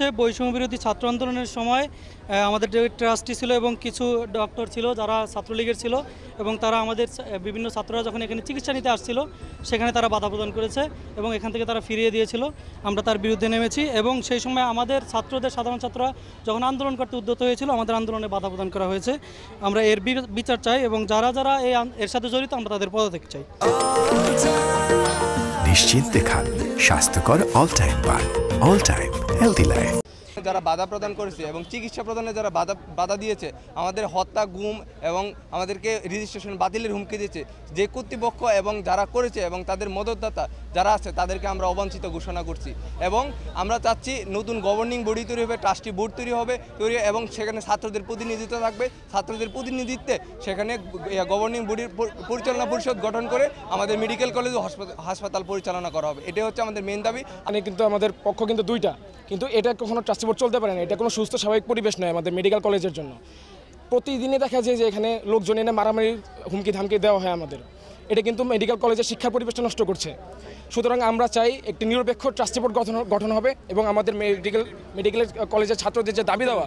হচ্ছে বৈষম্য বিরোধী ছাত্র আন্দোলনের সময় আমাদের যে ট্রাস্টি ছিল এবং কিছু ডক্টর ছিল যারা ছাত্রলীগের ছিল এবং তারা আমাদের বিভিন্ন ছাত্ররা যখন এখানে চিকিৎসা নিতে আসছিল সেখানে তারা বাধা প্রদান করেছে এবং এখান থেকে তারা ফিরিয়ে দিয়েছিল আমরা তার বিরুদ্ধে নেমেছি এবং সেই সময় আমাদের ছাত্রদের সাধারণ ছাত্ররা যখন আন্দোলন করতে উদ্যত হয়েছিল আমাদের আন্দোলনে বাধা প্রদান করা হয়েছে আমরা এর বিচার চাই এবং যারা যারা এই এর সাথে জড়িত আমরা তাদের পদত্যাগ চাই নিশ্চিন্তে খান স্বাস্থ্যকর অল টাইম পান অল টাইম হেলদি লাইফ যারা বাধা প্রদান করেছে এবং চিকিৎসা প্রদানে যারা বাধা বাধা দিয়েছে আমাদের হত্যা গুম এবং আমাদেরকে রেজিস্ট্রেশন বাতিলের হুমকি দিয়েছে যে কর্তৃপক্ষ এবং যারা করেছে এবং তাদের মদতদাতা যারা আছে তাদেরকে আমরা অবাঞ্ছিত ঘোষণা করছি এবং আমরা চাচ্ছি নতুন গভর্নিং বডি তৈরি হবে ট্রাস্টি বোর্ড তৈরি হবে তৈরি এবং সেখানে ছাত্রদের প্রতিনিধিত্ব থাকবে ছাত্রদের প্রতিনিধিত্বে সেখানে গভর্নিং বডির পরিচালনা পরিষদ গঠন করে আমাদের মেডিকেল কলেজ হাসপাতাল পরিচালনা করা হবে এটাই হচ্ছে আমাদের মেন দাবি মানে কিন্তু আমাদের পক্ষ কিন্তু দুইটা কিন্তু এটা কখনো ট্রাস্টি জীবন চলতে পারে না এটা কোনো সুস্থ স্বাভাবিক পরিবেশ নয় আমাদের মেডিকেল কলেজের জন্য প্রতিদিনে দেখা যায় যে এখানে লোকজন এনে মারামারি হুমকি ধামকি দেওয়া হয় আমাদের এটা কিন্তু মেডিকেল কলেজের শিক্ষা পরিবেশটা নষ্ট করছে সুতরাং আমরা চাই একটি নিরপেক্ষ ট্রাস্টি বোর্ড গঠন গঠন হবে এবং আমাদের মেডিকেল মেডিকেল কলেজের ছাত্রদের যে দাবি দেওয়া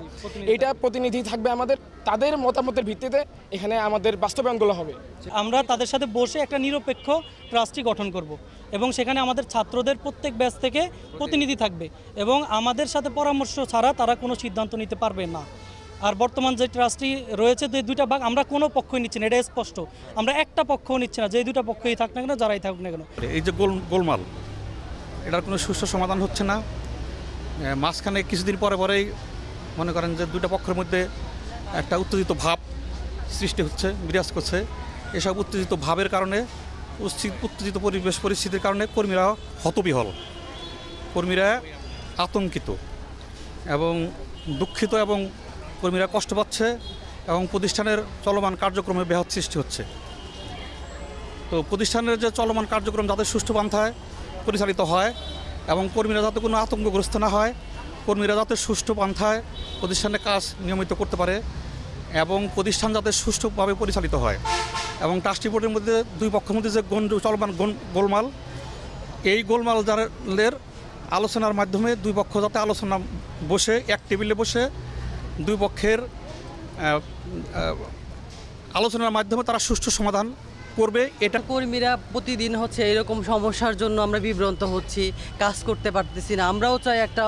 এটা প্রতিনিধি থাকবে আমাদের তাদের মতামতের ভিত্তিতে এখানে আমাদের বাস্তবায়নগুলো হবে আমরা তাদের সাথে বসে একটা নিরপেক্ষ ট্রাস্টি গঠন করব। এবং সেখানে আমাদের ছাত্রদের প্রত্যেক ব্যাচ থেকে প্রতিনিধি থাকবে এবং আমাদের সাথে পরামর্শ ছাড়া তারা কোনো সিদ্ধান্ত নিতে পারবে না আর বর্তমান যে ট্রাস্টটি রয়েছে যে দুইটা ভাগ আমরা কোনো পক্ষই নিচ্ছি না এটা স্পষ্ট আমরা একটা পক্ষও নিচ্ছি না যে দুটা পক্ষই থাক না কেন যারাই থাকুক না কেন এই যে গোল গোলমাল এটার কোনো সুস্থ সমাধান হচ্ছে না মাঝখানে কিছুদিন পরে পরেই মনে করেন যে দুটা পক্ষের মধ্যে একটা উত্তেজিত ভাব সৃষ্টি হচ্ছে বিরাজ করছে এসব উত্তেজিত ভাবের কারণে উত্তেজিত পরিবেশ পরিস্থিতির কারণে কর্মীরা হতবিহল কর্মীরা আতঙ্কিত এবং দুঃখিত এবং কর্মীরা কষ্ট পাচ্ছে এবং প্রতিষ্ঠানের চলমান কার্যক্রমে ব্যাহত সৃষ্টি হচ্ছে তো প্রতিষ্ঠানের যে চলমান কার্যক্রম যাতে সুষ্ঠু পান্থায় পরিচালিত হয় এবং কর্মীরা যাতে কোনো আতঙ্কগ্রস্ত না হয় কর্মীরা যাতে সুষ্ঠু পান্থায় প্রতিষ্ঠানের কাজ নিয়মিত করতে পারে এবং প্রতিষ্ঠান যাতে সুষ্ঠুভাবে পরিচালিত হয় এবং ট্রাস্টি বোর্ডের মধ্যে দুই পক্ষের মধ্যে যে গণ চলমান গোলমাল এই গোলমাল যাদের আলোচনার মাধ্যমে দুই পক্ষ যাতে আলোচনা বসে এক টেবিলে বসে দুই পক্ষের আলোচনার মাধ্যমে তারা সুষ্ঠু সমাধান করবে এটা কর্মীরা প্রতিদিন হচ্ছে এরকম সমস্যার জন্য আমরা বিভ্রান্ত হচ্ছি কাজ করতে পারতেছি না আমরাও চাই একটা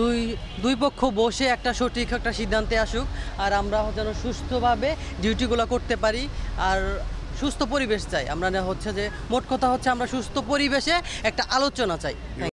দুই দুই পক্ষ বসে একটা সঠিক একটা সিদ্ধান্তে আসুক আর আমরা যেন সুস্থভাবে ডিউটিগুলো করতে পারি আর সুস্থ পরিবেশ চাই আমরা হচ্ছে যে মোট কথা হচ্ছে আমরা সুস্থ পরিবেশে একটা আলোচনা চাই